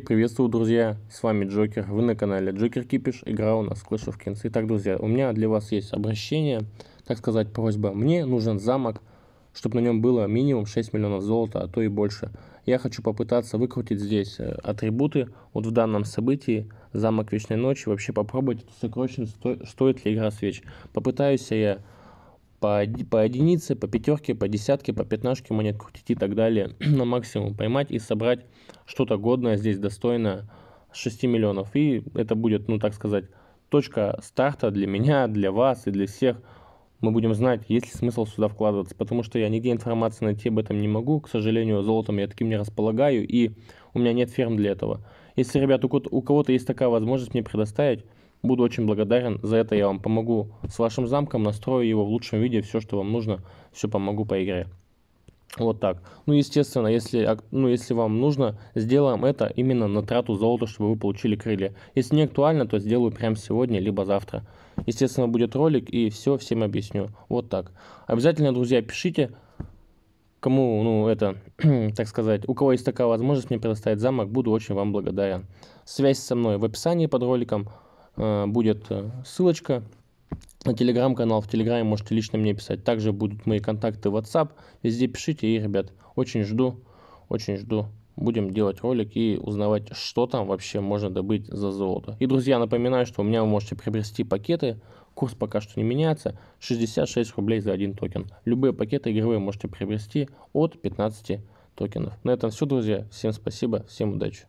приветствую, друзья, с вами Джокер, вы на канале Джокер Кипиш, игра у нас Clash of Kings. Итак, друзья, у меня для вас есть обращение, так сказать, просьба. Мне нужен замок, чтобы на нем было минимум 6 миллионов золота, а то и больше. Я хочу попытаться выкрутить здесь э, атрибуты, вот в данном событии, замок Вечной Ночи, вообще попробовать эту сокровищницу, стоит ли игра свеч. Попытаюсь я по, по единице, по пятерке, по десятке, по пятнашке монет крутить и так далее на максимум поймать и собрать что-то годное здесь достойно 6 миллионов. И это будет, ну так сказать, точка старта для меня, для вас и для всех. Мы будем знать, есть ли смысл сюда вкладываться, потому что я нигде информации найти об этом не могу. К сожалению, золотом я таким не располагаю, и у меня нет ферм для этого. Если, ребят, у кого-то есть такая возможность мне предоставить, Буду очень благодарен за это, я вам помогу с вашим замком, настрою его в лучшем виде, все, что вам нужно, все помогу по игре. Вот так. Ну, естественно, если, ну, если вам нужно, сделаем это именно на трату золота, чтобы вы получили крылья. Если не актуально, то сделаю прямо сегодня, либо завтра. Естественно, будет ролик, и все всем объясню. Вот так. Обязательно, друзья, пишите, кому, ну, это, так сказать, у кого есть такая возможность мне предоставить замок, буду очень вам благодарен. Связь со мной в описании под роликом – Э, будет э, ссылочка на телеграм-канал. В телеграме можете лично мне писать. Также будут мои контакты в WhatsApp. Везде пишите. И, ребят, очень жду, очень жду. Будем делать ролик и узнавать, что там вообще можно добыть за золото. И, друзья, напоминаю, что у меня вы можете приобрести пакеты. Курс пока что не меняется. 66 рублей за один токен. Любые пакеты игровые можете приобрести от 15 токенов. На этом все, друзья. Всем спасибо, всем удачи.